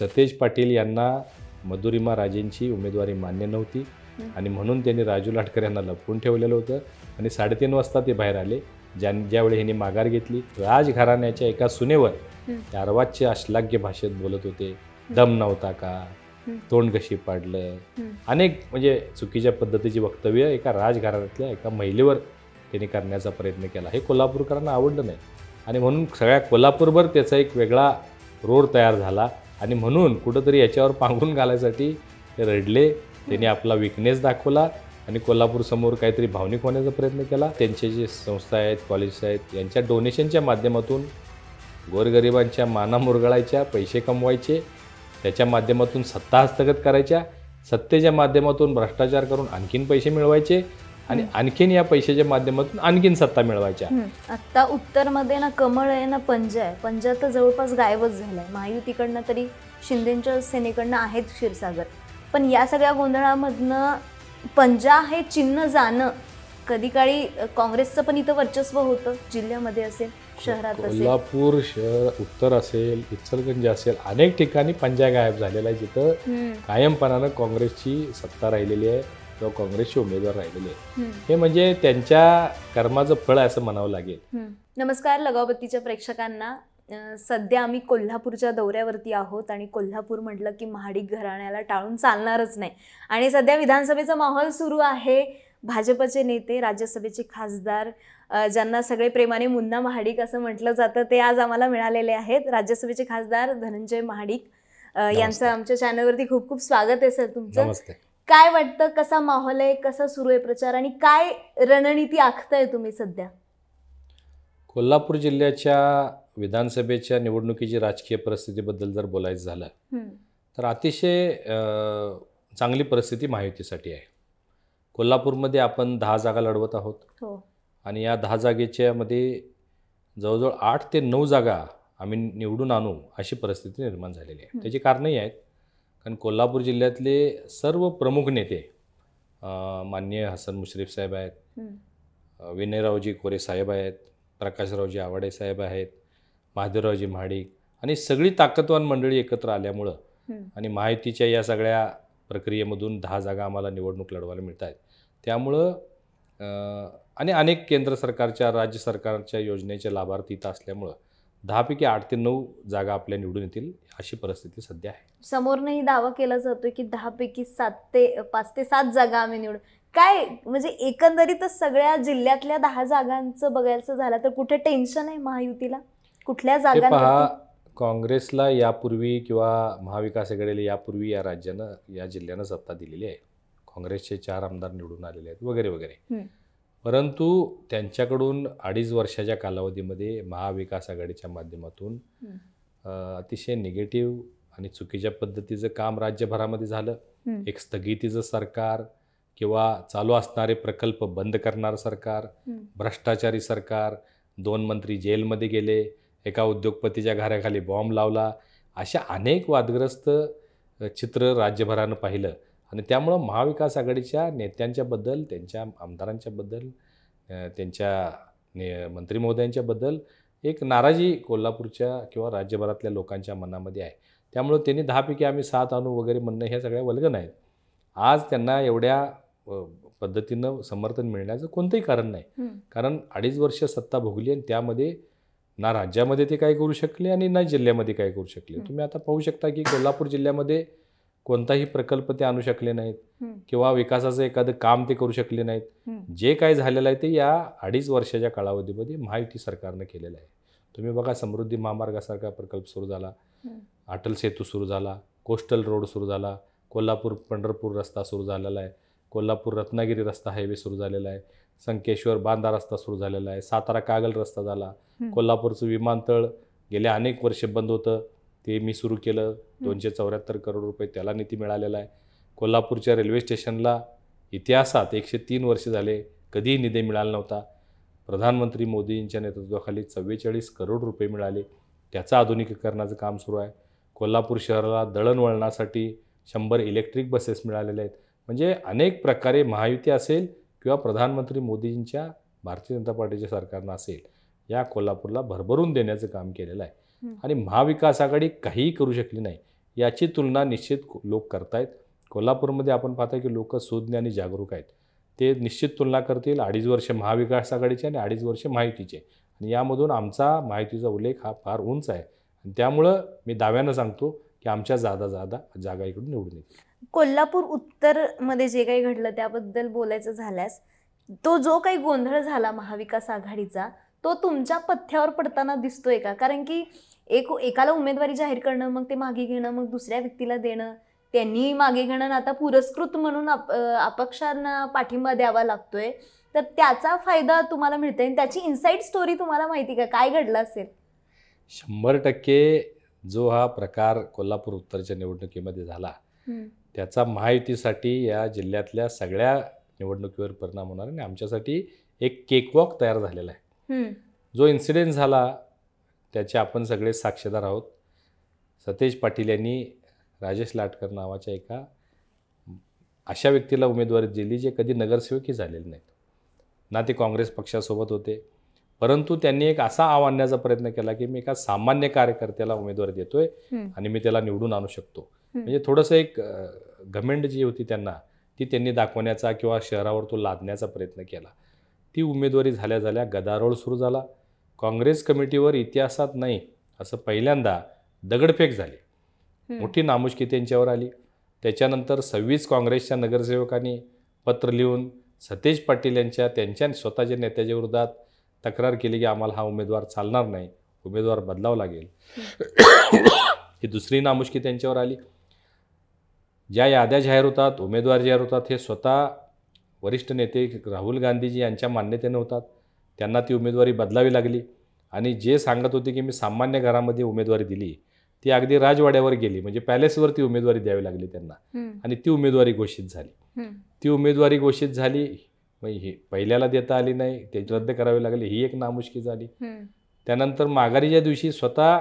सतेज पाटील यांना मधुरिमा राजेंची उमेदवारी मान्य नव्हती आणि म्हणून त्यांनी राजू लाटकर यांना लपवून ठेवलेलं होतं आणि साडेतीन वाजता ते बाहेर आले ज्या ज्यावेळी हिने माघार घेतली राजघराण्याच्या एका सुनेवर गारवाचे अश्लाघ्य भाषेत बोलत होते दम नव्हता का तोंड कशी पाडलं अनेक म्हणजे चुकीच्या पद्धतीची वक्तव्य एका राजघराण्यातल्या एका महिलेवर त्यांनी करण्याचा प्रयत्न केला हे कोल्हापूरकरांना आवडलं नाही आणि म्हणून सगळ्या कोल्हापूरभर त्याचा एक वेगळा रोड तयार झाला आणि म्हणून कुठंतरी याच्यावर पांघरून घालायसाठी ते रडले त्यांनी आपला विकनेस दाखवला आणि कोल्हापूरसमोर काहीतरी भावनिक होण्याचा प्रयत्न केला त्यांचे जे संस्था आहेत कॉलेजेस आहेत यांच्या डोनेशनच्या माध्यमातून गोरगरिबांच्या माना मुरगळायच्या पैसे कमवायचे त्याच्या माध्यमातून सत्ता हस्तगत करायच्या सत्तेच्या माध्यमातून भ्रष्टाचार करून आणखीन पैसे मिळवायचे आणि आणखीन या पैशाच्या माध्यमातून आणखीन सत्ता मिळवायच्या आता उत्तरमध्ये ना कमळ आहे ना पंजा आहे पंजा तर जवळपास गायबच झालाय महायुतीकडनं तरी शिंदेच्या सेनेकडनं आहेत क्षीरसागर पण या सगळ्या गोंधळामधनं पंजा हे चिन्ह जाणं कधी काळी काँग्रेसचं पण इथं वर्चस्व होतं जिल्ह्यामध्ये असेल शहरात कोल्हापूर शहर उत्तर असेल इचलगंज असेल अनेक ठिकाणी पंजा गायब झालेला आहे जिथं कायमपणानं काँग्रेसची सत्ता राहिलेली आहे किंवा काँग्रेसचे उमेदवार राहिलेले हे म्हणजे त्यांच्या कर्माचं फळ असं म्हणावं लागेल नमस्कार लगावपतीच्या प्रेक्षकांना सध्या आम्ही कोल्हापूरच्या दौऱ्यावरती आहोत आणि कोल्हापूर म्हटलं की महाडिक घराण्याला टाळून चालणारच नाही आणि सध्या विधानसभेचं माहोल सुरू आहे भाजपचे नेते राज्यसभेचे खासदार ज्यांना सगळे प्रेमाने मुन्ना महाडिक असं म्हटलं जातं ते आज आम्हाला मिळालेले आहेत राज्यसभेचे खासदार धनंजय महाडिक यांचं आमच्या चॅनलवरती खूप खूप स्वागत आहे सर तुमचं काय वाटतं कसा माहोल आहे कसा सुरू आहे प्रचार आणि काय रणनीती आखताय तुम्ही सध्या कोल्हापूर जिल्ह्याच्या विधानसभेच्या निवडणुकीची राजकीय परिस्थितीबद्दल जर बोलायचं झालं तर अतिशय चांगली परिस्थिती माहितीसाठी आहे कोल्हापूरमध्ये आपण दहा जागा लढवत आहोत हो. आणि या दहा मध्ये जवळजवळ आठ ते नऊ जागा आम्ही निवडून आणू अशी परिस्थिती निर्माण झालेली आहे त्याची कारणही आहेत कारण कोल्हापूर जिल्ह्यातले सर्व प्रमुख नेते माननीय हसन मुश्रीफ साहेब आहेत विनयरावजी कोरे साहेब आहेत प्रकाशरावजी आवाडे साहेब आहेत महादेवरावजी महाडिक आणि सगळी ताकदवान मंडळी एकत्र आल्यामुळं आणि माहितीच्या या सगळ्या प्रक्रियेमधून दहा जागा आम्हाला निवडणूक लढवायला मिळत आहेत त्यामुळं आणि अनेक केंद्र सरकारच्या राज्य सरकारच्या योजनेच्या लाभार्थी इथं असल्यामुळं पैकी आठ ते नऊ जागा आपल्या निवडून येतील अशी परिस्थिती सध्या आहे समोरनंही दावा केला जातो की दहापैकी सात ते पाच ते सात जागा आम्ही निवडू काय म्हणजे एकंदरीतच सगळ्या जिल्ह्यातल्या दहा जागांचं बघायचं झालं तर कुठे टेन्शन आहे महायुतीला कुठल्या जागा पहा जागा काँग्रेसला यापूर्वी किंवा महाविकास आघाडीला यापूर्वी या राज्यानं या जिल्ह्यानं सत्ता दिलेली आहे काँग्रेसचे चार आमदार निवडून आलेले आहेत वगैरे वगैरे परंतु त्यांच्याकडून अडीच वर्षाच्या कालावधीमध्ये महाविकास आघाडीच्या माध्यमातून अतिशय निगेटिव्ह आणि चुकीच्या पद्धतीचं काम राज्यभरामध्ये झालं एक स्थगितीचं सरकार किंवा चालू असणारे प्रकल्प बंद करणारं सरकार भ्रष्टाचारी सरकार दोन मंत्री जेलमध्ये गेले एका उद्योगपतीच्या घराखाली बॉम्ब लावला अशा अनेक वादग्रस्त चित्र राज्यभरानं पाहिलं आणि त्यामुळं महाविकास आघाडीच्या नेत्यांच्याबद्दल त्यांच्या आमदारांच्याबद्दल त्यांच्या ने मंत्री महोदयांच्याबद्दल एक नाराजी कोल्हापूरच्या किंवा राज्यभरातल्या लोकांच्या मनामध्ये आहे त्यामुळं त्यांनी दहापैकी आम्ही सात आणू वगैरे म्हणणं ह्या सगळ्या वल्गन आहेत आज त्यांना एवढ्या पद्धतीनं समर्थन मिळण्याचं कोणतंही कारण नाही कारण अडीच वर्ष सत्ता भोगली आणि त्यामध्ये ना राज्यामध्ये ते काय करू शकले आणि ना जिल्ह्यामध्ये काय करू शकले तुम्ही आता पाहू शकता की कोल्हापूर जिल्ह्यामध्ये कोणताही प्रकल्प ते आणू शकले नाहीत किंवा विकासाचं एखादं काम ते करू शकले नाहीत जे काय झालेलं आहे ते या अडीच वर्षाच्या कालावधीमध्ये महायुती सरकारनं केलेलं आहे तुम्ही बघा समृद्धी महामार्गासारखा प्रकल्प सुरू झाला अटल सेतू सुरू झाला कोस्टल रोड सुरू झाला कोल्हापूर पंढरपूर रस्ता सुरू झालेला आहे कोल्हापूर रत्नागिरी रस्ता हायवे सुरू झालेला आहे संकेश्वर बांदा रस्ता सुरू झालेला आहे सातारा कागल रस्ता झाला कोल्हापूरचं विमानतळ गेल्या अनेक वर्षे बंद होतं ते मी सुरू केलं दोनशे चौऱ्याहत्तर करोड रुपये त्याला निधी मिळालेला आहे कोल्हापूरच्या रेल्वे स्टेशनला इतिहासात एकशे तीन वर्ष झाले कधीही निधी मिळाला नव्हता प्रधानमंत्री मोदींच्या नेतृत्वाखाली चव्वेचाळीस करोड रुपये मिळाले त्याचं आधुनिकीकरणाचं काम सुरू आहे कोल्हापूर शहराला दळणवळणासाठी शंभर इलेक्ट्रिक बसेस मिळालेल्या आहेत म्हणजे अनेक प्रकारे महायुती असेल किंवा प्रधानमंत्री मोदींच्या भारतीय जनता पार्टीच्या सरकारनं असेल या कोल्हापूरला भरभरून देण्याचं काम केलेलं आहे आणि महाविकास आघाडी काहीही करू शकली नाही याची तुलना निश्चित लोक करतायत कोल्हापूरमध्ये आपण पाहता की लोक सुज्ञ आणि जागरूक आहेत ते निश्चित तुलना करतील अडीच वर्ष महाविकास आघाडीचे आणि अडीच वर्ष माहितीचे आणि यामधून आमचा माहितीचा उल्लेख हा फार उंच आहे आणि त्यामुळं मी दाव्यानं सांगतो की आमच्या जादा जादा जागा इकडून निवडून येतील कोल्हापूर उत्तरमध्ये जे काही घडलं त्याबद्दल बोलायचं झाल्यास तो जो काही गोंधळ झाला महाविकास आघाडीचा तो तुमच्या पथ्यावर पडताना दिसतोय का कारण की एक एकाला उमेदवारी जाहीर करणं मग ते मागे घेणं मग दुसऱ्या व्यक्तीला देणं त्यांनी मागे घेणं आता पुरस्कृत म्हणून आप अपक्षांना पाठिंबा द्यावा लागतोय तर त्याचा फायदा तुम्हाला मिळतोय आणि त्याची इन्साईड स्टोरी तुम्हाला माहिती का काय घडलं असेल शंभर टक्के जो हा प्रकार कोल्हापूर उत्तरच्या निवडणुकीमध्ये झाला त्याचा माहितीसाठी या जिल्ह्यातल्या सगळ्या निवडणुकीवर परिणाम होणार आणि आमच्यासाठी एक केकवॉक तयार झालेला आहे जो इन्सिडेंट झाला त्याचे आपण सगळे साक्षीदार आहोत सतेज पाटील यांनी राजेश लाटकर नावाच्या एका अशा व्यक्तीला उमेदवारी दिली जे कधी नगरसेवकही झालेले नाहीत ना ते काँग्रेस पक्षासोबत होते परंतु त्यांनी एक असा आव प्रयत्न केला की मी एका सामान्य कार्यकर्त्याला उमेदवारी देतोय आणि मी त्याला निवडून आणू शकतो म्हणजे थोडंसं एक घमेंड जी होती त्यांना ती त्यांनी दाखवण्याचा किंवा शहरावर तो लादण्याचा प्रयत्न केला ती उमेदवारी झाल्या झाल्या गदारोळ सुरू झाला काँग्रेस कमिटीवर इतिहासात नाही असं पहिल्यांदा दगडफेक झाली मोठी नामुष्की त्यांच्यावर आली त्याच्यानंतर सव्वीस काँग्रेसच्या नगरसेवकांनी पत्र लिहून सतेज पाटील यांच्या त्यांच्या स्वतःच्या नेत्याच्या विरोधात तक्रार केली की आम्हाला हा उमेदवार चालणार नाही उमेदवार बदलावा लागेल ही दुसरी नामुष्की त्यांच्यावर आली ज्या याद्या जाहीर होतात उमेदवार जाहीर होतात हे स्वतः वरिष्ठ नेते राहुल गांधीजी यांच्या मान्यतेने होतात त्यांना ती उमेदवारी बदलावी लागली आणि जे सांगत होते की मी सामान्य घरामध्ये उमेदवारी दिली ती अगदी राजवाड्यावर गेली म्हणजे पॅलेसवर ती उमेदवारी द्यावी लागली त्यांना आणि ती उमेदवारी घोषित झाली ती उमेदवारी घोषित झाली हे पहिल्याला देता आली नाही ते रद्द करावी लागले ही एक नामुष्की झाली त्यानंतर माघारीच्या दिवशी स्वतः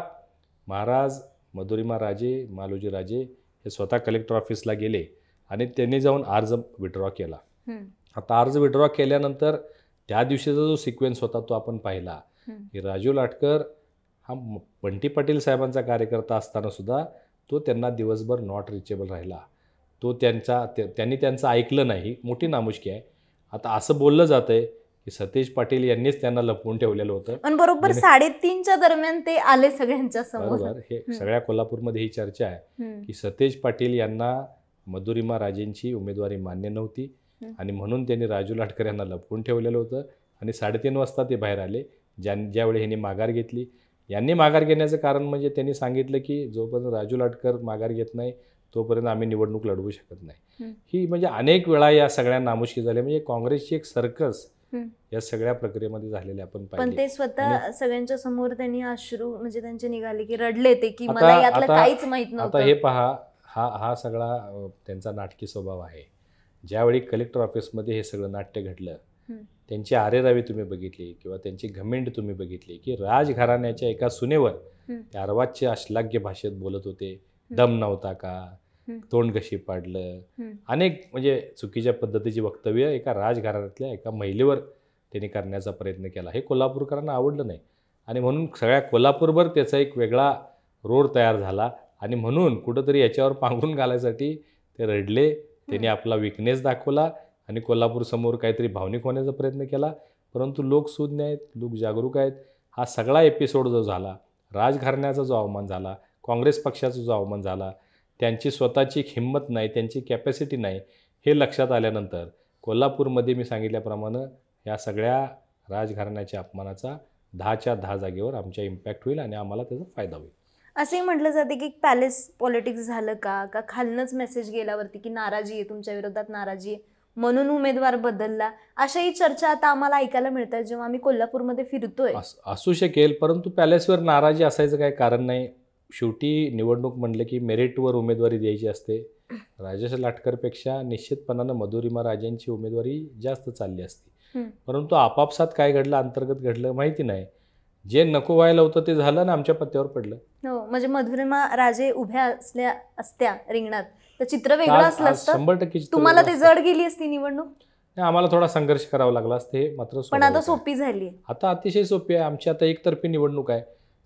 महाराज मधुरिमा राजे मालोजी राजे हे स्वतः कलेक्टर ऑफिसला गेले आणि त्यांनी जाऊन अर्ज विड्रॉ केला आता अर्ज विड्रॉ केल्यानंतर त्या दिवशीचा जो सिक्वेन्स होता तो आपण पाहिला की राजू लाटकर हा बंटी पाटील साहेबांचा कार्यकर्ता असताना सुद्धा तो त्यांना दिवसभर नॉट रिचेबल राहिला तो त्यांचा त्यांनी त्यांचं ऐकलं नाही मोठी नामुष्की आहे आता असं बोललं जात की सतीश पाटील यांनीच त्यांना लपवून ठेवलेलं होतं आणि बरोबर साडेतीनच्या दरम्यान ते आले सगळ्यांच्या समोर हे सगळ्या कोल्हापूरमध्ये ही चर्चा आहे की सतेज पाटील यांना मधुरिमा राजेंची उमेदवारी मान्य नव्हती आणि म्हणून त्यांनी राजू लाटकर यांना लपवून ठेवलेलं होतं आणि साडेतीन वाजता ते बाहेर आले ज्या ज्यावेळी ह्यांनी माघार घेतली यांनी माघार घेण्याचं कारण म्हणजे त्यांनी सांगितलं की जोपर्यंत राजू लाटकर माघार घेत नाही तोपर्यंत आम्ही निवडणूक लढवू शकत नाही ही म्हणजे अनेक वेळा या सगळ्या नामुष्की झाल्या म्हणजे काँग्रेसची एक सर्कस या सगळ्या प्रक्रियेमध्ये झालेल्या आपण पण ते स्वतः सगळ्यांच्या समोर त्यांनी अश्रू म्हणजे त्यांचे निघाले की रडले ते की मला काहीच माहित नव्हतं आता हे पहा हा हा सगळा त्यांचा नाटकी स्वभाव आहे ज्यावेळी कलेक्टर ऑफिसमध्ये हे सगळं नाट्य घडलं त्यांची आरेरावी तुम्ही बघितली किंवा त्यांची घमेंड तुम्ही बघितली की राजघराण्याच्या एका सुनेवर ते अर्वाच्य अश्लाघ्य भाषेत बोलत होते दम नव्हता का तोंड कशी पाडलं अनेक म्हणजे चुकीच्या पद्धतीची वक्तव्य एका राजघराण्यातल्या एका महिलेवर त्यांनी करण्याचा प्रयत्न केला हे कोल्हापूरकरांना आवडलं नाही आणि म्हणून सगळ्या कोल्हापूरभर त्याचा एक वेगळा रोड तयार झाला आणि म्हणून कुठंतरी याच्यावर पांघरून घालायसाठी ते रडले त्यांनी आपला विकनेस दाखवला आणि कोल्हापूरसमोर काहीतरी भावनिक होण्याचा प्रयत्न केला परंतु लोक सुज्ञ आहेत लोक जागरूक आहेत हा सगळा एपिसोड जो झाला राजघराण्याचा जो अवमान झाला काँग्रेस पक्षाचा जो अवमान झाला त्यांची स्वतःची हिंमत नाही त्यांची कॅपॅसिटी नाही हे लक्षात आल्यानंतर कोल्हापूरमध्ये मी सांगितल्याप्रमाणे या सगळ्या राजघराण्याच्या अपमानाचा दहाच्या दहा जागेवर आमच्या इम्पॅक्ट होईल आणि आम्हाला त्याचा फायदा होईल असंही म्हटलं जाते की पॅलेस पॉलिटिक्स झालं का का खालनंच मेसेज गेल्यावरती की नाराजी आहे तुमच्या विरोधात नाराजी आहे म्हणून उमेदवार बदलला अशाही चर्चा आता आम्हाला ऐकायला मिळतात जेव्हा आम्ही कोल्हापूरमध्ये फिरतोय असू शकेल परंतु पॅलेसवर नाराजी असायचं काही कारण नाही शेवटी निवडणूक म्हणलं की मेरिटवर उमेदवारी द्यायची असते राजेश लाटकरपेक्षा निश्चितपणानं मधुरिमा राजांची उमेदवारी जास्त चालली असती परंतु आपापसात काय घडलं अंतर्गत घडलं माहिती नाही जे नको व्हायला होतं ते झालं ना आमच्या पत्त्यावर पडलं हो म्हणजे मधुरिमा राजे उभ्या असल्या असत्या रिंगणात तर चित्र वेगळं असलं शंभर टक्के तुम्हाला ते जड गेली असती निवडणूक आम्हाला थोडा संघर्ष करावा लागला असते मात्र पण आता सोपी झाली आता अतिशय सोपी आहे आमची आता एकतर्फी निवडणूक आहे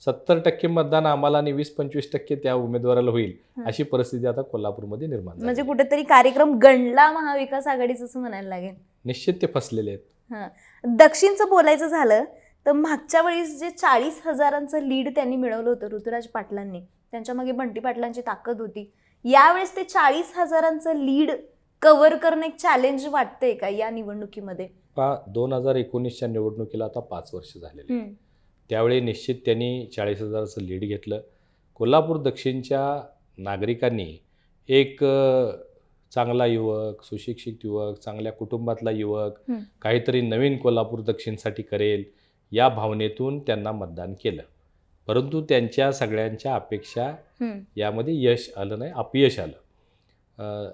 सत्तर टक्के मतदान आम्हाला आणि वीस पंचवीस टक्के त्या उमेदवाराला होईल अशी परिस्थिती आता कोल्हापूरमध्ये निर्माण म्हणजे कुठेतरी कार्यक्रम गणला महाविकास आघाडीच असं म्हणायला लागेल निश्चित ते फसलेले आहेत दक्षिणचं बोलायचं झालं तर मागच्या वेळेस जे चाळीस हजारांचं लीड त्यांनी मिळवलं होतं ऋतुराज पाटलांनी त्यांच्या मागे बंटी पाटलांची ताकद होती यावेळेस ते चाळीस हजारांचं लीड कव्हर करणं एक चॅलेंज वाटतंय का या निवडणुकीमध्ये पा दोन हजार एकोणीसच्या निवडणुकीला आता पाच वर्ष झालेले त्यावेळी निश्चित त्यांनी चाळीस हजाराचं लीड घेतलं कोल्हापूर दक्षिणच्या नागरिकांनी एक चांगला युवक सुशिक्षित युवक चांगल्या कुटुंबातला युवक काहीतरी नवीन कोल्हापूर दक्षिणसाठी करेल या भावनेतून त्यांना मतदान केलं परंतु त्यांच्या सगळ्यांच्या अपेक्षा यामध्ये यश आलं नाही अपयश आलं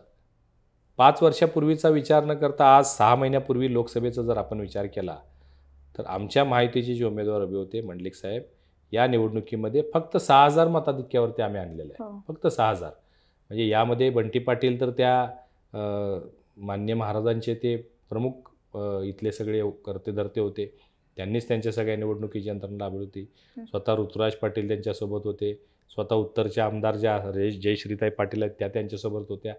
पाच वर्षापूर्वीचा विचार न करता आज सहा महिन्यापूर्वी लोकसभेचा जर आपण विचार केला तर आमच्या माहितीचे जे उमेदवार उभे होते मंडलिक साहेब या निवडणुकीमध्ये फक्त सहा हजार मताधिक्यावरती आम्ही आणलेलं आहे हो. फक्त सहा हजार म्हणजे यामध्ये बंटी पाटील तर त्या मान्य महाराजांचे ते प्रमुख इथले सगळे करते धरते होते त्यांनीच त्यांच्या सगळ्या निवडणुकीची यंत्रणा लाभली होती स्वतः ऋतुराज पाटील त्यांच्यासोबत होते स्वतः उत्तरच्या आमदार ज्या जयश्रीताई पाटील आहेत त्या त्यांच्यासोबत होत्या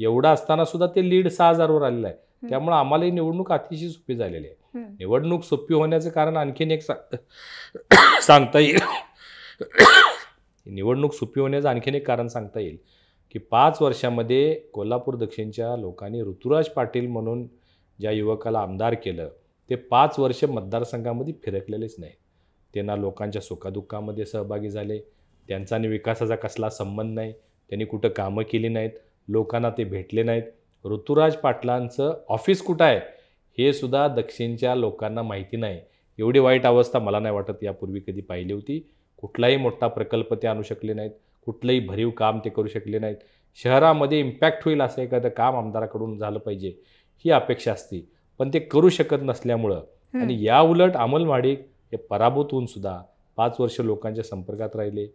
एवढं असताना सुद्धा ते लीड सहा हजारवर आलेलं आहे त्यामुळे आम्हाला ही निवडणूक अतिशय सोपी झालेली आहे निवडणूक सोपी होण्याचं कारण आणखीन एक सांगता येईल निवडणूक सोपी होण्याचं आणखीन एक कारण सांगता येईल की पाच वर्षामध्ये कोल्हापूर दक्षिणच्या लोकांनी ऋतुराज पाटील म्हणून ज्या युवकाला आमदार केलं ते पाच वर्ष मतदारसंघामध्ये फिरकलेलेच नाही त्यांना लोकांच्या सुखादुःखामध्ये सहभागी झाले त्यांचा आणि विकासाचा कसला संबंध नाही त्यांनी कुठं कामं केली नाहीत लोकांना ते भेटले नाहीत ऋतुराज पाटलांचं ऑफिस कुठं आहे हे सुद्धा दक्षिणच्या लोकांना माहिती नाही एवढी वाईट अवस्था मला नाही वाटत यापूर्वी कधी पाहिली होती कुठलाही मोठा प्रकल्प ते आणू शकले नाहीत कुठलंही भरीव काम ते करू शकले नाहीत शहरामध्ये इम्पॅक्ट होईल असं एखादं काम आमदाराकडून झालं पाहिजे ही अपेक्षा असती पण ते करू शकत नसल्यामुळं आणि या उलट अमल हे पराभूत होऊन सुद्धा पाच वर्ष लोकांच्या संपर्कात राहिले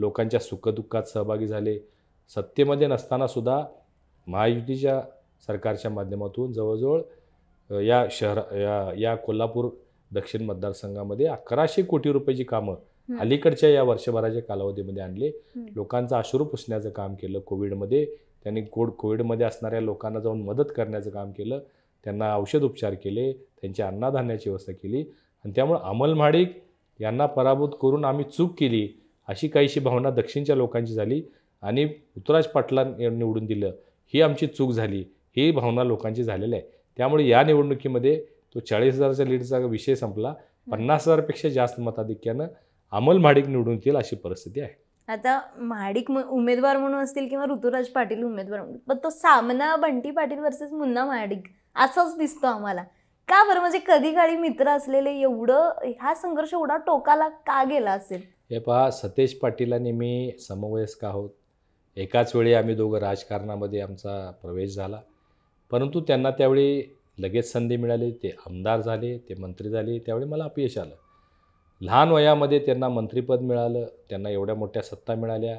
लोकांच्या सुखदुःखात सहभागी झाले सत्तेमध्ये नसताना सुद्धा महायुतीच्या सरकारच्या माध्यमातून जवळजवळ या शहरा या या कोल्हापूर दक्षिण मतदारसंघामध्ये अकराशे कोटी रुपयाची कामं अलीकडच्या या वर्षभराच्या कालावधीमध्ये आणले लोकांचं आश्रू पुसण्याचं काम केलं कोविडमध्ये त्यांनी कोड कोविडमध्ये असणाऱ्या लोकांना जाऊन मदत करण्याचं काम केलं त्यांना औषध उपचार केले त्यांच्या अन्नधान्याची व्यवस्था केली आणि त्यामुळं म्हाडिक यांना पराभूत करून आम्ही चूक केली अशी काहीशी भावना दक्षिणच्या लोकांची झाली आणि उतराज पाटला निवडून दिलं ही आमची चूक झाली ही भावना लोकांची झालेली आहे त्यामुळे या निवडणुकीमध्ये तो चाळीस हजारच्या लीडचा विषय संपला पन्नास हजारपेक्षा जास्त मताधिक्यानं अमल महाडिक निवडून येतील अशी परिस्थिती आहे आता महाडिक उमेदवार म्हणून असतील किंवा ऋतुराज पाटील उमेदवार म्हणून पण तो सामना बंटी पाटील वर्सेस मुन्ना महाडिक असंच दिसतो आम्हाला का बरं म्हणजे कधी काळी मित्र असलेले एवढं हा संघर्ष एवढा टोकाला का गेला असेल हे पहा सतेज पाटील आणि मी समवयस्क आहोत एकाच वेळी आम्ही दोघं राजकारणामध्ये आमचा प्रवेश झाला परंतु त्यांना त्यावेळी लगेच संधी मिळाली ते आमदार झाले ते मंत्री झाले त्यावेळी मला अपयश आलं लहान वयामध्ये त्यांना मंत्रीपद मिळालं त्यांना एवढ्या मोठ्या सत्ता मिळाल्या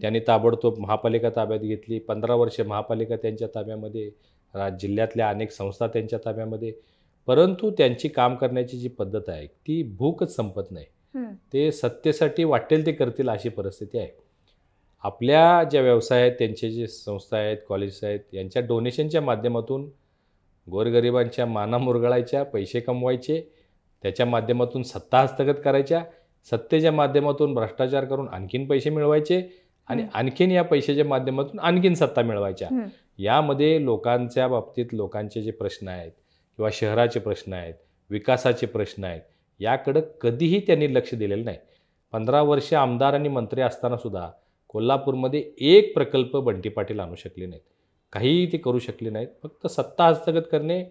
त्यांनी ताबडतोब महापालिका ताब्यात घेतली पंधरा वर्षे महापालिका त्यांच्या ताब्यामध्ये राज जिल्ह्यातल्या अनेक संस्था त्यांच्या ताब्यामध्ये परंतु त्यांची काम करण्याची जी पद्धत आहे ती भूकच संपत नाही ते सत्तेसाठी वाटेल ते करतील अशी परिस्थिती आहे आपल्या ज्या व्यवसाय आहेत त्यांचे जे संस्था आहेत कॉलेज आहेत यांच्या डोनेशनच्या माध्यमातून गोरगरिबांच्या माना मुरगळायच्या पैसे कमवायचे त्याच्या माध्यमातून सत्ता हस्तगत करायच्या सत्तेच्या माध्यमातून भ्रष्टाचार करून आणखीन पैसे मिळवायचे आणि आणखीन या पैशाच्या माध्यमातून आणखीन सत्ता मिळवायच्या यामध्ये लोकांच्या बाबतीत लोकांचे जे प्रश्न आहेत किंवा शहराचे प्रश्न आहेत विकासाचे प्रश्न आहेत याकडं कधीही त्यांनी लक्ष दिलेलं नाही पंधरा वर्षे आमदार आणि मंत्री असतानासुद्धा कोल्हापूरमध्ये एक प्रकल्प बंटी पाटील आणू शकले नाहीत काहीही ते करू शकले नाहीत फक्त सत्ता हस्तगत करणे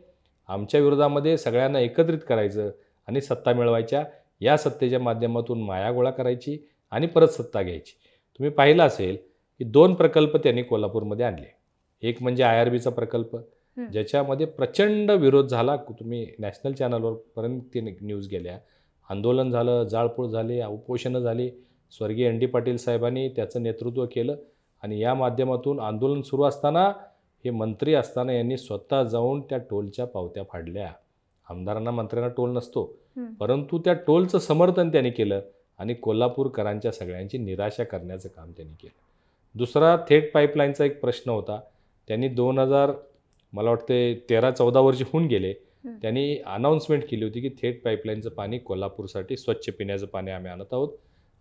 आमच्या विरोधामध्ये सगळ्यांना एकत्रित करायचं आणि सत्ता मिळवायच्या या सत्तेच्या माध्यमातून माया गोळा करायची आणि परत सत्ता घ्यायची तुम्ही पाहिलं असेल की दोन प्रकल्प त्यांनी कोल्हापूरमध्ये आणले एक म्हणजे आय आर बीचा प्रकल्प ज्याच्यामध्ये प्रचंड विरोध झाला तुम्ही नॅशनल चॅनलवर पर्यंत ते न्यूज गेल्या आंदोलन झालं जाळपोळ झाली उपोषणं झाली स्वर्गीय एन डी पाटील साहेबांनी त्याचं नेतृत्व केलं आणि या माध्यमातून आंदोलन सुरू असताना हे मंत्री असताना यांनी स्वतः जाऊन त्या टोलच्या पावत्या फाडल्या आमदारांना मंत्र्यांना टोल नसतो परंतु त्या टोलचं समर्थन त्यांनी केलं आणि कोल्हापूरकरांच्या सगळ्यांची निराशा करण्याचं काम त्यांनी केलं दुसरा थेट पाईपलाईनचा एक प्रश्न होता त्यांनी दोन हजार मला वाटते तेरा चौदा वर्षी होऊन गेले त्यांनी अनाऊन्समेंट केली होती की थेट पाईपलाईनचं पाणी कोल्हापूरसाठी स्वच्छ पिण्याचं पाणी आम्ही आणत आहोत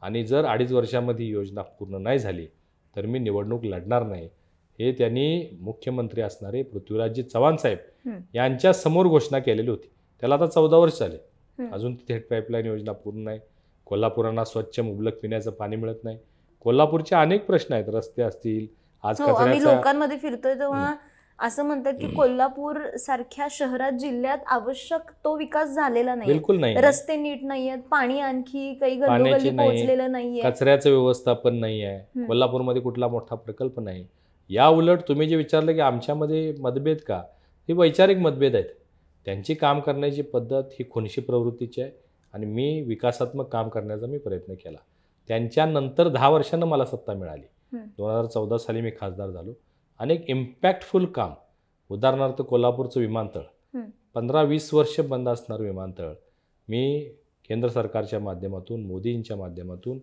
आणि जर अडीच वर्षामध्ये योजना पूर्ण नाही झाली तर मी निवडणूक लढणार नाही हे त्यांनी मुख्यमंत्री असणारे पृथ्वीराजजी चव्हाण साहेब यांच्या समोर घोषणा केलेली होती त्याला आता चौदा वर्ष झाले अजून थेट पाईपलाईन योजना पूर्ण नाही कोल्हापूरांना स्वच्छ मुबलक पिण्याचं पाणी मिळत नाही कोल्हापूरचे अनेक प्रश्न आहेत रस्ते असतील आज हो, आम्ही लोकांमध्ये फिरतोय तेव्हा असं म्हणतात की कोल्हापूर सारख्या शहरात जिल्ह्यात आवश्यक तो विकास झालेला नाही बिलकुल नाही रस्ते नीट नाहीयेत पाणी आणखी काही गल्ली पोहोचलेलं नाहीये कचऱ्याचं व्यवस्थापन नाही आहे कोल्हापूरमध्ये कुठला मोठा प्रकल्प नाही या उलट तुम्ही जे विचारलं की आमच्यामध्ये मतभेद का हे वैचारिक मतभेद आहेत त्यांची काम करण्याची पद्धत ही खुनशी प्रवृत्तीची आहे आणि मी विकासात्मक काम करण्याचा मी प्रयत्न केला त्यांच्यानंतर दहा वर्षांना मला सत्ता मिळाली दोन हजार चौदा साली मी खासदार झालो अनेक इम्पॅक्टफुल काम उदाहरणार्थ कोल्हापूरचं विमानतळ पंधरा वीस वर्ष बंद असणारं विमानतळ मी केंद्र सरकारच्या माध्यमातून मोदींच्या माध्यमातून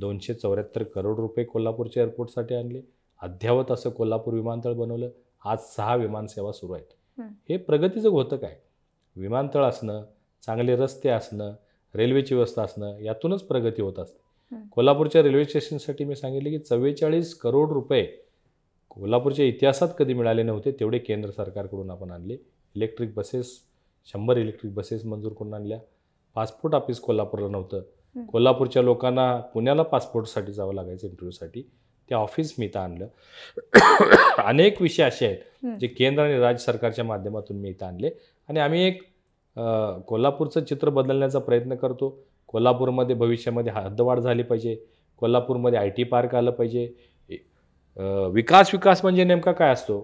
दोनशे चौऱ्याहत्तर करोड रुपये कोल्हापूरच्या एअरपोर्टसाठी आणले अद्ययावत असं कोल्हापूर विमानतळ बनवलं आज सहा विमानसेवा सुरू आहेत हे प्रगतीचं होतं काय विमानतळ असणं चांगले रस्ते असणं रेल्वेची व्यवस्था असणं यातूनच प्रगती होत असते कोल्हापूरच्या रेल्वे स्टेशनसाठी मी सांगितले की चव्वेचाळीस करोड रुपये कोल्हापूरच्या इतिहासात कधी मिळाले नव्हते तेवढे केंद्र सरकारकडून आपण आणले इलेक्ट्रिक बसेस शंभर इलेक्ट्रिक बसेस मंजूर करून आणल्या पासपोर्ट ऑफिस कोल्हापूरला नव्हतं कोल्हापूरच्या लोकांना पुण्याला पासपोर्टसाठी जावं लागायचं इंटरव्ह्यूसाठी ते ऑफिस मी इथं आणलं अनेक विषय असे आहेत जे केंद्र आणि राज्य सरकारच्या माध्यमातून मी इथं आणले आणि आम्ही एक कोल्हापूरचं चित्र बदलण्याचा प्रयत्न करतो कोल्हापूरमध्ये भविष्यामध्ये हद्दवाढ झाली पाहिजे कोल्हापूरमध्ये आय टी पार्क आलं पाहिजे विकास विकास म्हणजे नेमका काय असतो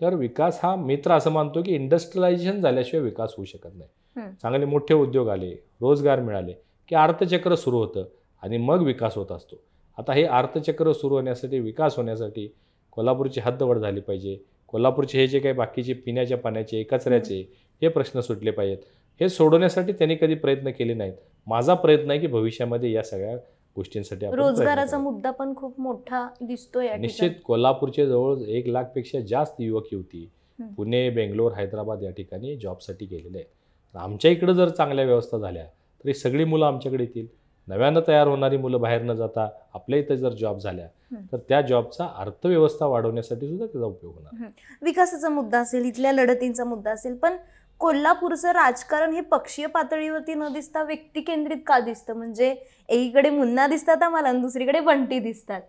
तर विकास हा मित्र असं मानतो की इंडस्ट्रियलायझेशन झाल्याशिवाय विकास होऊ शकत नाही चांगले मोठे उद्योग आले रोजगार मिळाले की अर्थचक्र सुरू होतं आणि मग विकास होत असतो आता हे अर्थचक्र सुरू होण्यासाठी विकास होण्यासाठी कोल्हापूरची हद्दवाढ झाली पाहिजे कोल्हापूरचे हे जे काही बाकीचे पिण्याच्या पाण्याचे कचऱ्याचे हे प्रश्न सुटले पाहिजेत हे सोडवण्यासाठी त्यांनी कधी प्रयत्न केले नाहीत माझा प्रयत्न आहे की भविष्यामध्ये या सगळ्या गोष्टींसाठी रोजगाराचा मुद्दा पण खूप मोठा दिसतोय निश्चित कोल्हापूरचे जवळ एक लाख पेक्षा जास्त युवक युवती पुणे बेंगलोर हैदराबाद या ठिकाणी जॉबसाठी गेलेले आहेत आमच्या इकडे जर चांगल्या व्यवस्था झाल्या तर ही सगळी मुलं आमच्याकडे येतील नव्यानं तयार होणारी मुलं बाहेर न जाता आपल्या इथे जर जॉब झाल्या तर त्या जॉबचा अर्थव्यवस्था वाढवण्यासाठी सुद्धा त्याचा उपयोग होणार विकासाचा मुद्दा असेल इथल्या लढतींचा मुद्दा असेल पण कोल्हापूरचं राजकारण हे पक्षीय पातळीवरती न दिसता व्यक्ती केंद्रित का दिसतं म्हणजे एकीकडे मुन्ना दिसतात आम्हाला आणि दुसरीकडे बंटी दिसतात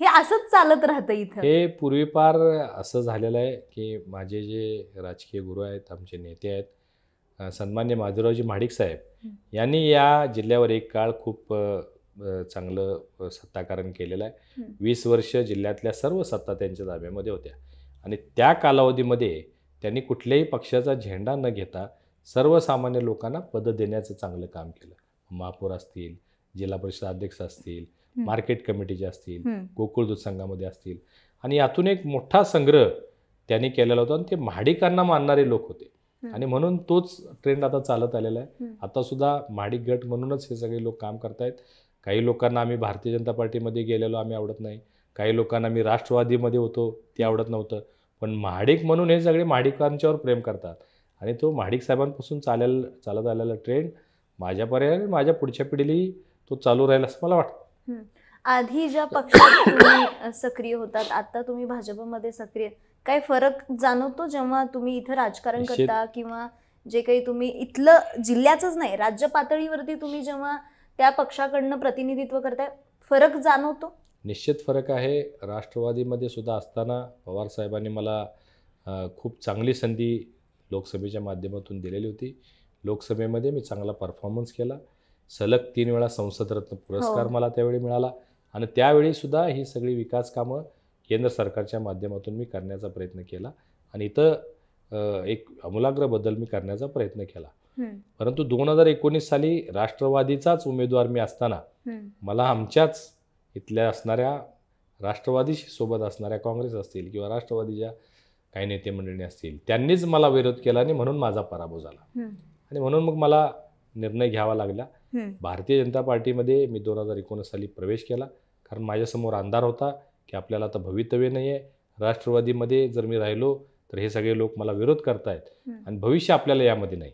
हे असंच चालत राहतं इथं हे पूर्वीपार असं झालेलं आहे की माझे जे राजकीय गुरु आहेत आमचे नेते आहेत सन्मान्य माधुरावजी म्हाडिक साहेब यांनी या जिल्ह्यावर एक काळ खूप चांगलं सत्ताकारण केलेलं आहे वीस वर्ष जिल्ह्यातल्या सर्व सत्ता त्यांच्या ताब्यामध्ये होत्या आणि त्या कालावधीमध्ये त्यांनी कुठल्याही पक्षाचा झेंडा न घेता सर्वसामान्य लोकांना पदं देण्याचं चांगलं काम केलं महापौर असतील जिल्हा परिषद अध्यक्ष असतील मार्केट कमिटीचे असतील गोकुळ दूध संघामध्ये असतील आणि यातून एक मोठा संग्रह त्यांनी केलेला होता आणि ते महाडिकांना मानणारे लोक होते आणि म्हणून तोच ट्रेंड आता चालत आलेला आहे आता सुद्धा महाडिक गट म्हणूनच हे सगळे लोक काम करतायत काही लोकांना आम्ही भारतीय जनता पार्टीमध्ये गेलेलो आम्ही आवडत नाही काही लोकांना मी राष्ट्रवादीमध्ये होतो ते आवडत नव्हतं पण महाडिक म्हणून हे सगळे महाडिकांच्यावर प्रेम करतात आणि तो महाडिक साहेबांपासून चालेल चालत आलेला ट्रेंड माझ्यापर्यंत माझ्या पुढच्या पिढीलाही तो चालू राहील असं मला वाटतं आधी ज्या पक्षात सक्रिय होतात आता तुम्ही भाजपमध्ये सक्रिय काय फरक जाणवतो जेव्हा तुम्ही इथं राजकारण करता किंवा जे काही तुम्ही इथलं जिल्ह्याचंच नाही राज्य पातळीवरती तुम्ही जेव्हा त्या पक्षाकडनं प्रतिनिधित्व करताय फरक जाणवतो निश्चित फरक आहे राष्ट्रवादीमध्ये सुद्धा असताना पवारसाहेबांनी मला खूप चांगली संधी लोकसभेच्या माध्यमातून दिलेली होती लोकसभेमध्ये मी चांगला परफॉर्मन्स केला सलग तीन वेळा संसदरत्न पुरस्कार हो. मला त्यावेळी मिळाला आणि त्यावेळी सुद्धा ही सगळी विकास कामं केंद्र सरकारच्या माध्यमातून मी करण्याचा प्रयत्न केला आणि इथं एक अमूलाग्र बदल मी करण्याचा प्रयत्न केला परंतु दोन हजार एकोणीस साली राष्ट्रवादीचाच उमेदवार मी असताना मला आमच्याच इथल्या असणाऱ्या राष्ट्रवादीशी सोबत असणाऱ्या काँग्रेस असतील किंवा राष्ट्रवादीच्या काही नेते मंडळी असतील त्यांनीच मला विरोध केला आणि म्हणून माझा पराभव झाला आणि म्हणून मग मला निर्णय घ्यावा लागला भारतीय जनता पार्टीमध्ये मी दोन हजार एकोणीस साली प्रवेश केला कारण माझ्यासमोर अंधार होता की आपल्याला आता भवितव्य नाही आहे राष्ट्रवादीमध्ये जर मी राहिलो तर हे सगळे लोक मला विरोध करतायत आणि भविष्य आपल्याला यामध्ये नाही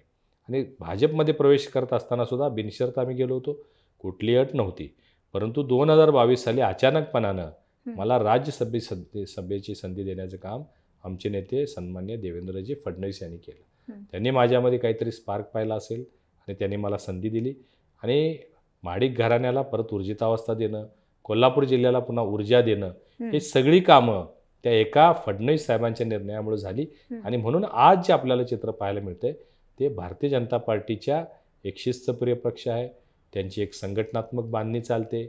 आणि भाजपमध्ये प्रवेश करत असताना सुद्धा बिनशर्त आम्ही गेलो होतो कुठली अट नव्हती परंतु दोन हजार बावीस साली अचानकपणानं मला राज्यसभे सभे सभेची संधी देण्याचं काम आमचे नेते सन्मान्य देवेंद्रजी फडणवीस यांनी केलं त्यांनी माझ्यामध्ये काहीतरी स्पार्क पाहिला असेल आणि त्यांनी मला संधी दिली आणि माडिक घराण्याला परत ऊर्जितावस्था देणं कोल्हापूर जिल्ह्याला पुन्हा ऊर्जा देणं हे सगळी कामं त्या एका फडणवीस साहेबांच्या निर्णयामुळे झाली आणि म्हणून आज जे आपल्याला चित्र पाहायला मिळतंय ते भारतीय जनता पार्टीच्या एक शिस्तप्रिय पक्ष आहे त्यांची एक संघटनात्मक बांधणी चालते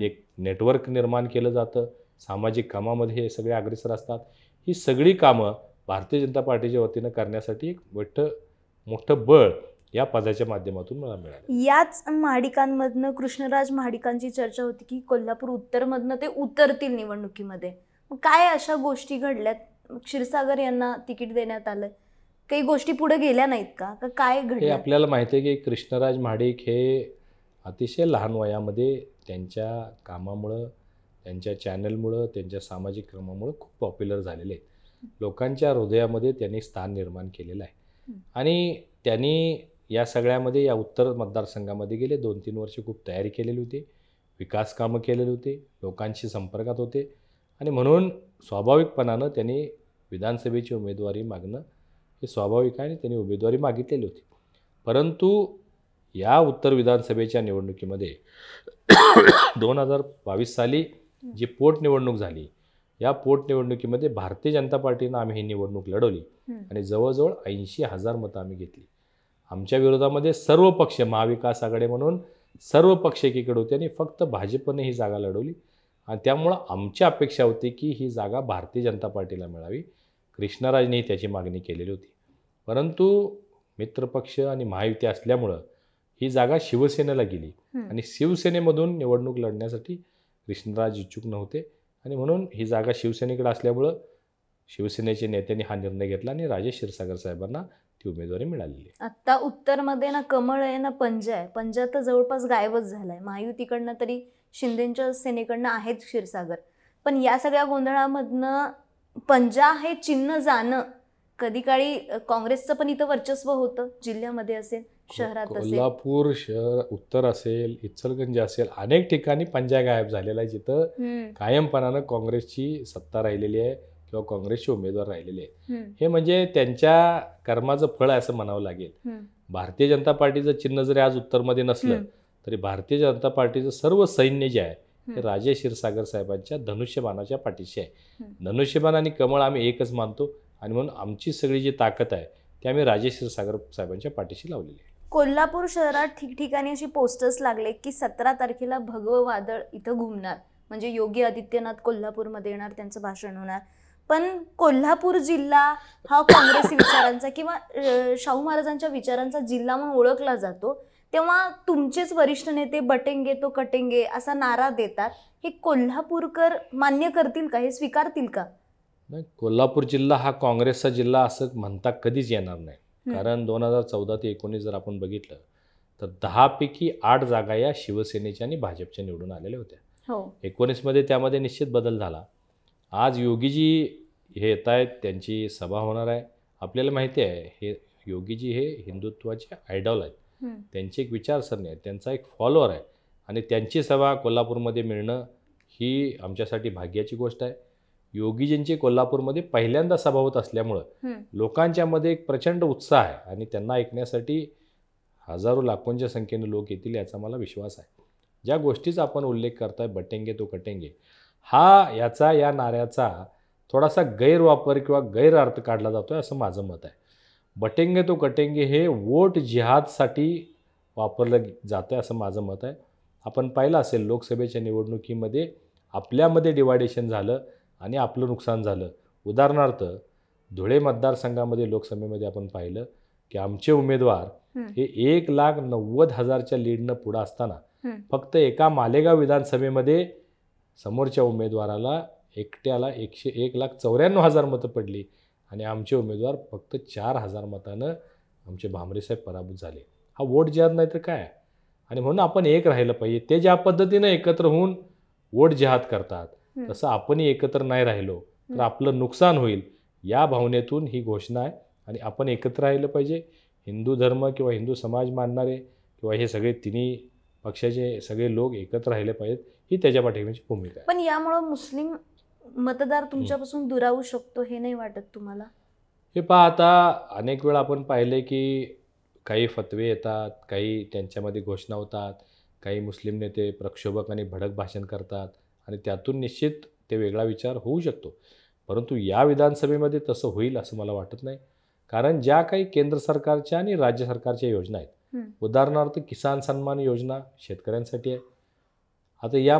एक नेटवर्क निर्माण केलं जातं सामाजिक कामामध्ये हे सगळे अग्रेसर असतात ही सगळी कामं भारतीय जनता पार्टीच्या वतीनं करण्यासाठी एक मोठं मोठं बळ या पदाच्या माध्यमातून मला मिळालं याच महाडिकांमधनं कृष्णराज महाडिकांची चर्चा होती की कोल्हापूर उत्तरमधनं ते उतरतील निवडणुकीमध्ये काय अशा गोष्टी घडल्यात क्षीरसागर यांना तिकीट देण्यात आलं काही गोष्टी पुढे गेल्या नाहीत का काय घडलं आपल्याला माहिती आहे की कृष्णराज महाडिक हे अतिशय लहान वयामध्ये त्यांच्या कामामुळं त्यांच्या चॅनलमुळं त्यांच्या सामाजिक क्रमामुळं खूप पॉप्युलर झालेले आहेत लोकांच्या हृदयामध्ये त्यांनी स्थान निर्माण केलेलं आहे आणि त्यांनी या सगळ्यामध्ये या उत्तर मतदारसंघामध्ये गेले दोन तीन वर्ष खूप तयारी केलेली होती विकास कामं केलेली होती लोकांशी संपर्कात होते आणि म्हणून स्वाभाविकपणानं त्यांनी विधानसभेची उमेदवारी मागणं हे स्वाभाविक आहे आणि त्यांनी उमेदवारी मागितलेली होती परंतु या उत्तर विधानसभेच्या निवडणुकीमध्ये दोन हजार बावीस साली जी पोटनिवडणूक झाली या पोटनिवडणुकीमध्ये भारतीय जनता पार्टीनं आम्ही ही निवडणूक लढवली आणि जवळजवळ ऐंशी हजार मतं आम्ही घेतली आमच्या विरोधामध्ये सर्व पक्ष महाविकास आघाडी म्हणून सर्व पक्ष एकीकडे होते आणि फक्त भाजपने ही जागा लढवली आणि त्यामुळं आमची अपेक्षा होती की ही जागा भारतीय जनता पार्टीला मिळावी कृष्णराजनेही त्याची मागणी केलेली होती परंतु मित्रपक्ष आणि महायुती असल्यामुळं ही जागा शिवसेनेला गेली आणि शिवसेनेमधून निवडणूक लढण्यासाठी कृष्णराज इच्छुक नव्हते आणि म्हणून ही जागा शिवसेनेकडे असल्यामुळं शिवसेनेच्या नेत्यांनी हा निर्णय घेतला आणि राजेश क्षीरसागर साहेबांना ती उमेदवारी मिळालेली आता उत्तरमध्ये ना कमळ आहे ना पंजाय आहे पंजा तर जवळपास गायबच झालाय महायुतीकडनं तरी शिंदेच्या सेनेकडनं आहेत क्षीरसागर पण या सगळ्या गोंधळामधनं पंजा हे चिन्ह जाणं कधी काळी काँग्रेसचं पण इथं वर्चस्व होतं जिल्ह्यामध्ये असेल हो, कोल्हापूर शहर उत्तर असेल इचलगंज असेल अनेक ठिकाणी पंजा गायब झालेला आहे जिथं कायमपणानं काँग्रेसची सत्ता राहिलेली आहे किंवा काँग्रेसचे उमेदवार राहिलेले आहेत हे म्हणजे त्यांच्या कर्माचं फळ आहे असं म्हणावं लागेल भारतीय जनता पार्टीचं चिन्ह जरी आज उत्तरमध्ये नसलं तरी भारतीय जनता पार्टीचं सर्व सैन्य जे आहे ते राजे क्षीरसागर साहेबांच्या धनुष्यबाणाच्या पाठीशी आहे धनुष्यबाण आणि कमळ आम्ही एकच मानतो आणि म्हणून आमची सगळी जी ताकद आहे ती आम्ही राजे क्षीरसागर साहेबांच्या पाठीशी लावलेली आहे कोल्हापूर शहरात ठिकठिकाणी अशी पोस्टर्स लागले की सतरा तारखेला भगव वादळ इथं घुमणार म्हणजे योगी आदित्यनाथ कोल्हापूरमध्ये येणार त्यांचं भाषण होणार पण कोल्हापूर जिल्हा हा काँग्रेसी विचारांचा किंवा शाहू महाराजांच्या विचारांचा जिल्हा म्हणून ओळखला जातो तेव्हा तुमचेच वरिष्ठ नेते बटेंगे तो कटेंगे असा नारा देतात हे कोल्हापूरकर मान्य करतील का हे स्वीकारतील का नाही कोल्हापूर जिल्हा हा काँग्रेसचा जिल्हा असं म्हणता कधीच येणार नाही कारण दोन हजार चौदा ते एकोणीस जर आपण बघितलं तर दहापैकी आठ जागा या शिवसेनेच्या आणि भाजपच्या निवडून आलेल्या होत्या हो। एकोणीसमध्ये त्यामध्ये निश्चित बदल झाला आज योगीजी हे येत आहेत त्यांची सभा होणार आहे आपल्याला माहिती आहे हे योगीजी हे हिंदुत्वाचे आयडॉल आहेत त्यांची एक विचारसरणी आहे त्यांचा एक फॉलोअर आहे आणि त्यांची सभा कोल्हापूरमध्ये मिळणं ही आमच्यासाठी भाग्याची गोष्ट आहे योगीजींची कोल्हापूरमध्ये पहिल्यांदा सभा होत असल्यामुळं लोकांच्यामध्ये एक प्रचंड उत्साह आहे आणि त्यांना ऐकण्यासाठी हजारो लाखोंच्या संख्येने लोक येतील याचा मला विश्वास आहे ज्या गोष्टीचा आपण उल्लेख करताय बटेंगे तो कटेंगे हा याचा या नाऱ्याचा थोडासा गैरवापर किंवा गैरअर्थ काढला जातो असं माझं मत आहे बटेंगे तो कटेंगे हे वोट जिहादसाठी वापरलं जातं आहे असं माझं मत आहे आपण पाहिलं असेल लोकसभेच्या निवडणुकीमध्ये आपल्यामध्ये डिवायडेशन झालं आणि आपलं नुकसान झालं उदाहरणार्थ धुळे मतदारसंघामध्ये लोकसभेमध्ये आपण पाहिलं की आमचे उमेदवार हे एक लाख नव्वद हजारच्या लीडनं पुढं असताना फक्त एका मालेगाव विधानसभेमध्ये समोरच्या उमेदवाराला एकट्याला एकशे एक लाख चौऱ्याण्णव हजार मतं पडली आणि आमचे उमेदवार फक्त चार हजार मतानं आमचे भामरेसाहेब पराभूत झाले हा वोट जिहाद नाही तर काय आणि म्हणून आपण एक राहिलं पाहिजे ते ज्या पद्धतीनं एकत्र होऊन वोट जिहाद करतात तसं आपणही एकत्र नाही राहिलो तर आपलं नुकसान होईल या भावनेतून ही घोषणा आहे आणि आपण एकत्र राहिलं पाहिजे हिंदू धर्म किंवा हिंदू समाज मानणारे किंवा हे सगळे तिन्ही पक्षाचे सगळे लोक एकत्र राहिले पाहिजेत ही त्याच्या पाठिंबाची भूमिका आहे पण यामुळं मुस्लिम मतदार तुमच्यापासून दुरावू शकतो हे नाही वाटत तुम्हाला हे पहा आता अनेक वेळा आपण पाहिले की काही फतवे येतात काही त्यांच्यामध्ये घोषणा होतात काही मुस्लिम नेते प्रक्षोभक आणि भडक भाषण करतात आणि त्यातून निश्चित ते वेगळा विचार होऊ शकतो परंतु या विधानसभेमध्ये तसं होईल असं मला वाटत नाही कारण ज्या काही केंद्र सरकारच्या आणि राज्य सरकारच्या योजना आहेत उदाहरणार्थ किसान सन्मान योजना शेतकऱ्यांसाठी आहे आता या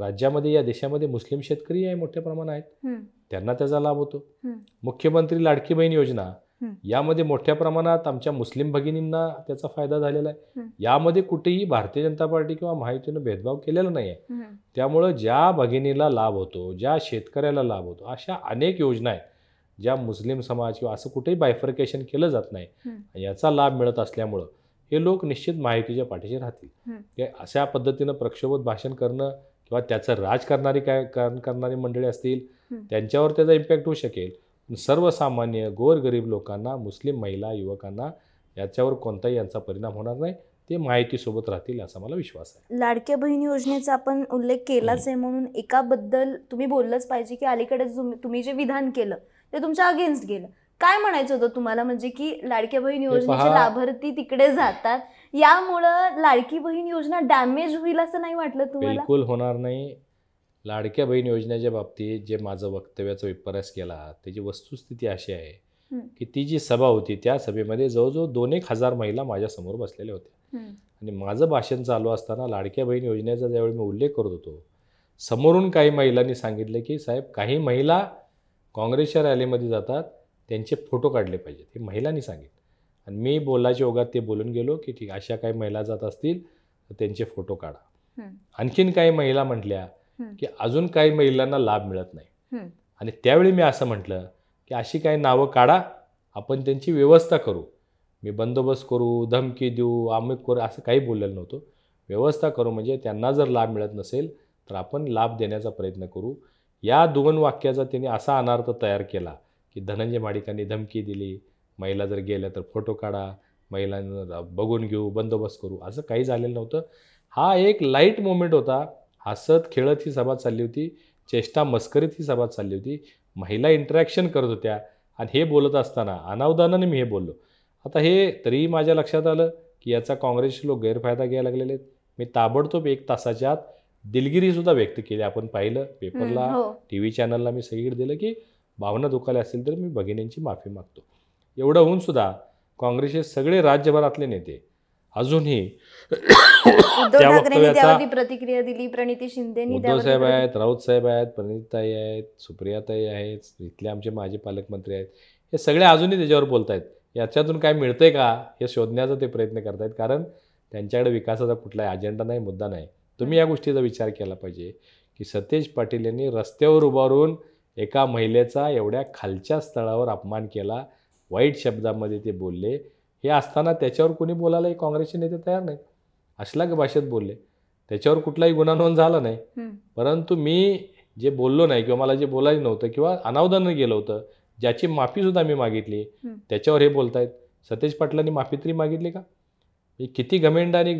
राज्यामध्ये या देशामध्ये मुस्लिम शेतकरी मोठ्या प्रमाणात आहेत त्यांना त्याचा लाभ होतो मुख्यमंत्री लाडकी बहीण योजना यामध्ये मोठ्या प्रमाणात आमच्या मुस्लिम भगिनींना त्याचा फायदा झालेला आहे यामध्ये कुठेही भारतीय जनता पार्टी किंवा महायुतीनं भेदभाव केलेला नाही आहे त्यामुळं ज्या भगिनीला लाभ होतो ज्या शेतकऱ्याला लाभ होतो अशा अनेक योजना आहेत ज्या मुस्लिम समाज किंवा असं कुठेही बायफर्केशन केलं जात नाही याचा लाभ मिळत असल्यामुळं हे लोक निश्चित माहितीच्या पाठीशी राहतील अशा पद्धतीनं प्रक्षोभत भाषण करणं किंवा त्याचं राज करणारी काय करणारी मंडळी असतील त्यांच्यावर त्याचा इम्पॅक्ट होऊ शकेल सर्वसामान्य गोरगरीब लोकांना मुस्लिम महिला युवकांना याच्यावर कोणताही यांचा परिणाम होणार नाही ते माहितीसोबत राहतील असा मला विश्वास आहे लाडक्या बहीण योजनेचा आपण उल्लेख केलाच आहे म्हणून एकाबद्दल तुम्ही बोललंच पाहिजे की अलीकडे तुम्ही जे विधान केलं ते तुमच्या अगेन्स्ट गेलं काय म्हणायचं होतं तुम्हाला म्हणजे की लाडक्या बहीण योजनेचे लाभार्थी तिकडे जातात यामुळं लाडकी बहीण योजना डॅमेज होईल असं नाही वाटलं तुम्हाला बिलकुल होणार नाही लाडक्या बहीण योजनेच्या बाबतीत जे माझं वक्तव्याचा विपर्यास केला त्याची वस्तुस्थिती अशी आहे की ती जी सभा होती त्या सभेमध्ये जवळजवळ दोन एक हजार महिला माझ्यासमोर बसलेल्या होत्या आणि माझं भाषण चालू असताना लाडक्या बहीण योजनेचा ज्यावेळी मी उल्लेख करत होतो समोरून काही महिलांनी सांगितले की साहेब काही महिला काँग्रेसच्या रॅलीमध्ये जातात त्यांचे फोटो काढले पाहिजेत हे महिलांनी सांगितलं आणि मी बोलायच्या ओघात ते बोलून गेलो की ठीक अशा काही महिला जात असतील तर त्यांचे फोटो काढा आणखीन काही महिला म्हटल्या की अजून काही महिलांना लाभ मिळत नाही आणि त्यावेळी मी असं म्हटलं की अशी काही नावं काढा आपण त्यांची व्यवस्था करू मी बंदोबस्त करू धमकी देऊ आम्ही करू असं काही बोललेलं नव्हतं व्यवस्था करू म्हणजे त्यांना जर लाभ मिळत नसेल तर आपण लाभ देण्याचा प्रयत्न करू या दोन वाक्याचा त्यांनी असा अनार्थ तयार केला की धनंजय माडिकांनी धमकी दिली महिला जर गेल्या तर फोटो काढा महिलांना बघून घेऊ बंदोबस्त करू असं काही झालेलं नव्हतं हा एक लाईट मोमेंट होता हसत खेळत ही सभा चालली होती चेष्टा मस्करीत ही सभा चालली होती महिला इंटरॅक्शन करत होत्या आणि हे बोलत असताना अनावधानाने मी हे बोललो आता हे तरीही माझ्या लक्षात आलं की याचा काँग्रेसचे लोक गैरफायदा घ्यायला लागलेले आहेत मी ताबडतोब एक तासाच्या आत दिलगिरीसुद्धा व्यक्त केली आपण पाहिलं पेपरला हो. टी व्ही चॅनलला मी सगळीकडे दिलं की भावना दुखाल्या असतील तर मी भगिनींची माफी मागतो एवढं होऊनसुद्धा काँग्रेसचे सगळे राज्यभरातले नेते अजूनही त्या वक्तव्याचा प्रतिक्रिया दिली प्रणिती शिंदे उद्धव साहेब आहेत राऊत साहेब आहेत प्रणिताई आहेत सुप्रियाताई आहेत इथले आमचे माजी पालकमंत्री आहेत हे सगळे अजूनही त्याच्यावर बोलत आहेत याच्यातून काय मिळतंय का हे शोधण्याचा ते प्रयत्न करतायत कारण त्यांच्याकडे विकासाचा कुठलाही अजेंडा नाही मुद्दा नाही तुम्ही या गोष्टीचा विचार केला पाहिजे की सतेज पाटील यांनी रस्त्यावर उभारून एका महिलेचा एवढ्या खालच्या स्थळावर अपमान केला वाईट शब्दामध्ये ते बोलले हे असताना त्याच्यावर कोणी बोलायलाही काँग्रेसचे नेते तयार नाहीत की भाषेत बोलले त्याच्यावर कुठलाही गुन्हा नोंद झाला नाही परंतु मी जे बोललो नाही किंवा मला जे बोलायचं नव्हतं किंवा अनावधानं गेलं होतं ज्याची माफी सुद्धा मी मागितली त्याच्यावर हे बोलतायत सतेज पाटलांनी माफी तरी मागितली का किती घमेंड आणि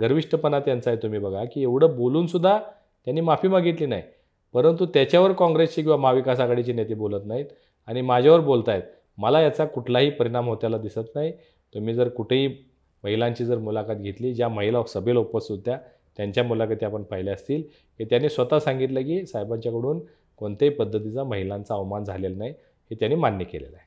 गर्विष्ठपणा त्यांचा आहे तुम्ही बघा की एवढं बोलून सुद्धा त्यांनी माफी मागितली नाही परंतु त्याच्यावर काँग्रेसचे किंवा महाविकास आघाडीचे नेते बोलत नाहीत आणि माझ्यावर बोलतायत मला याचा कुठलाही परिणाम होत्याला दिसत नाही तुम्ही जर कुठेही महिलांची जर मुलाखत घेतली ज्या महिला सभेला उपस्थित होत्या त्यांच्या मुलाखती आपण पाहिल्या असतील की त्यांनी स्वतः सांगितलं की साहेबांच्याकडून कोणत्याही पद्धतीचा महिलांचा अवमान झालेला नाही हे त्यांनी मान्य केलेलं आहे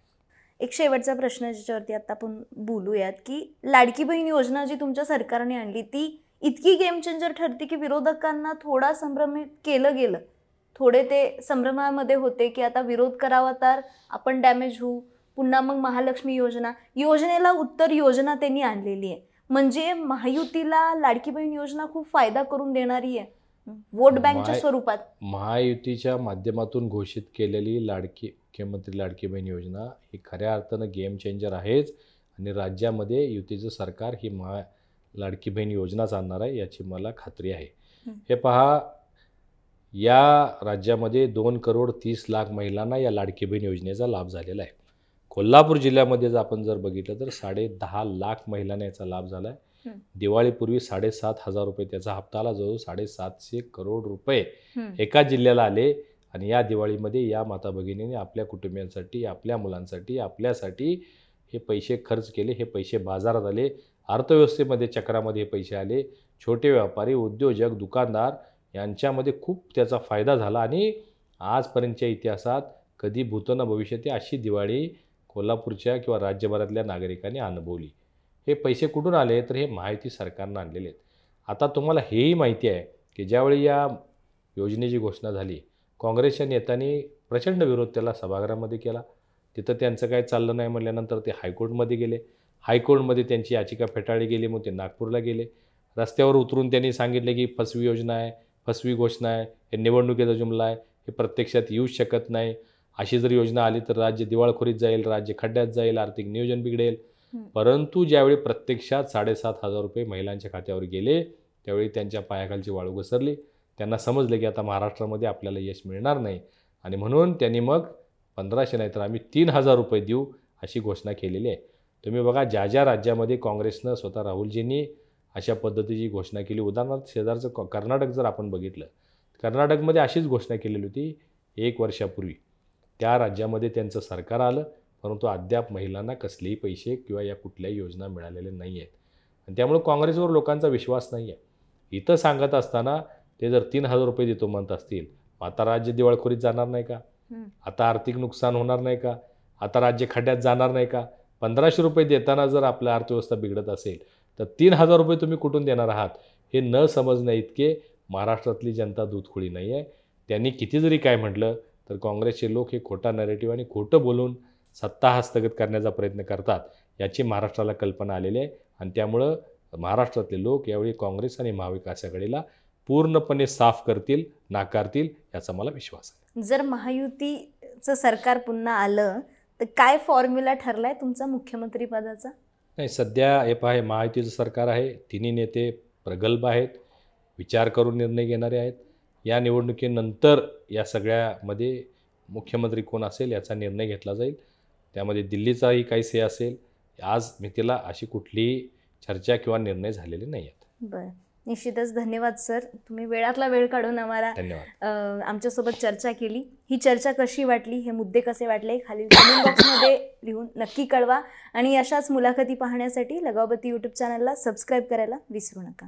एक शेवटचा प्रश्न ज्याच्यावरती आता आपण बोलूयात की लाडकी बहीण योजना जी तुमच्या सरकारने आणली ती इतकी गेम चेंजर ठरते की विरोधकांना थोडा संभ्रमित केलं गेलं थोडे ते संभ्रमामध्ये होते की आता विरोध करावा तर आपण डॅमेज होऊ पुन्हा मग महालक्ष्मी योजना योजनेला उत्तर योजना त्यांनी आणलेली आहे म्हणजे महायुतीला लाडकी बहीण योजना खूप फायदा करून देणारी आहे वोट बँकच्या स्वरूपात महायुतीच्या माध्यमातून घोषित केलेली लाडकी मुख्यमंत्री लाडकी बहीण योजना ही खऱ्या अर्थानं गेम चेंजर आहेच आणि राज्यामध्ये युतीचं सरकार ही महा लाडकी बहीण योजनाच आणणार आहे याची मला खात्री आहे हे पहा या राज्यामध्ये दोन करोड तीस लाख महिलांना या लाडकी बहीण योजनेचा लाभ झालेला आहे कोल्हापूर जिल्ह्यामध्ये जर आपण जर बघितलं तर साडे दहा लाख महिलांना याचा लाभ झाला आहे दिवाळीपूर्वी साडेसात हजार रुपये त्याचा हप्ता आला जवळ साडेसातशे करोड रुपये एका जिल्ह्याला आले आणि या दिवाळीमध्ये या माता भगिनीने आपल्या कुटुंबियांसाठी आपल्या मुलांसाठी आपल्यासाठी हे पैसे खर्च केले हे पैसे बाजारात आले अर्थव्यवस्थेमध्ये चक्रामध्ये पैसे आले छोटे व्यापारी उद्योजक दुकानदार यांच्यामध्ये खूप त्याचा फायदा झाला आणि आजपर्यंतच्या इतिहासात कधी भूताना भविष्यात अशी दिवाळी कोल्हापूरच्या किंवा राज्यभरातल्या नागरिकांनी अनुभवली हे पैसे कुठून आले तर हे माहिती सरकारनं आणलेले आहेत आता तुम्हाला हेही माहिती आहे की ज्यावेळी या योजनेची घोषणा झाली काँग्रेसच्या नेत्यांनी प्रचंड विरोध त्याला सभागृहामध्ये केला तिथं त्यांचं काय चाललं नाही म्हटल्यानंतर ते हायकोर्टमध्ये गेले हायकोर्टमध्ये त्यांची याचिका फेटाळली गेली मग ते नागपूरला गेले रस्त्यावर उतरून त्यांनी सांगितले की फसवी योजना आहे फसवी घोषणा आहे हे निवडणुकीचा जुमला आहे हे प्रत्यक्षात येऊ शकत नाही अशी जर योजना आली तर राज्य दिवाळखोरीत जाईल राज्य खड्ड्यात जाईल आर्थिक नियोजन बिघडेल परंतु ज्यावेळी प्रत्यक्षात साडेसात हजार रुपये महिलांच्या खात्यावर गेले त्यावेळी त्यांच्या पायाखालची वाळू घसरली त्यांना समजले की आता महाराष्ट्रामध्ये आपल्याला यश मिळणार नाही आणि म्हणून त्यांनी मग पंधराशे नाही तर आम्ही तीन हजार रुपये देऊ अशी घोषणा केलेली आहे तुम्ही बघा ज्या ज्या राज्यामध्ये काँग्रेसनं स्वतः राहुलजींनी अशा पद्धतीची घोषणा केली उदाहरणार्थ शेजारचं कर्नाटक जर आपण बघितलं कर्नाटकमध्ये अशीच घोषणा केलेली होती एक वर्षापूर्वी त्या राज्यामध्ये त्यांचं सरकार आलं परंतु अद्याप महिलांना कसलेही पैसे किंवा या कुठल्याही योजना मिळालेल्या नाही आहेत आणि त्यामुळे काँग्रेसवर लोकांचा विश्वास नाही आहे इथं सांगत असताना ते जर तीन हजार रुपये देतो म्हणत असतील मग आता राज्य दिवाळखोरीत जाणार नाही का आता आर्थिक नुकसान होणार नाही का आता राज्य खड्ड्यात जाणार नाही का पंधराशे रुपये देताना जर आपल्या अर्थव्यवस्था बिघडत असेल तर तीन हजार रुपये तुम्ही कुठून देणार आहात हे न समजण्या इतके महाराष्ट्रातली जनता दूधखोळी नाही आहे त्यांनी किती जरी काय म्हटलं तर काँग्रेसचे लोक हे खोटा नरेटिव्ह आणि खोटं बोलून सत्ता हस्तगत करण्याचा प्रयत्न करतात याची महाराष्ट्राला कल्पना आलेली आहे आणि त्यामुळं महाराष्ट्रातले लोक यावेळी काँग्रेस आणि महाविकास आघाडीला पूर्णपणे साफ करतील नाकारतील याचा मला विश्वास आहे जर महायुतीचं सरकार पुन्हा आलं तर काय फॉर्म्युला ठरला आहे तुमचा मुख्यमंत्रीपदाचा नाही सध्या हे पहा महायुतीचं सरकार आहे तिन्ही नेते प्रगल्भ आहेत विचार करून निर्णय घेणारे आहेत या निवडणुकीनंतर या सगळ्यामध्ये मुख्यमंत्री कोण असेल याचा निर्णय घेतला जाईल त्यामध्ये दिल्लीचाही काही से असेल आज मितीला अशी कुठलीही चर्चा किंवा निर्णय झालेले नाही आहेत बरं निश्चितच धन्यवाद सर तुम्ही वेळातला वेळ काढून आम्हाला आमच्यासोबत चर्चा केली ही चर्चा कशी वाटली हे मुद्दे कसे वाटले खालील कमेंट बॉक्समध्ये लिहून नक्की कळवा आणि अशाच मुलाखती पाहण्यासाठी लगावती यूट्यूब चॅनलला सबस्क्राईब करायला विसरू नका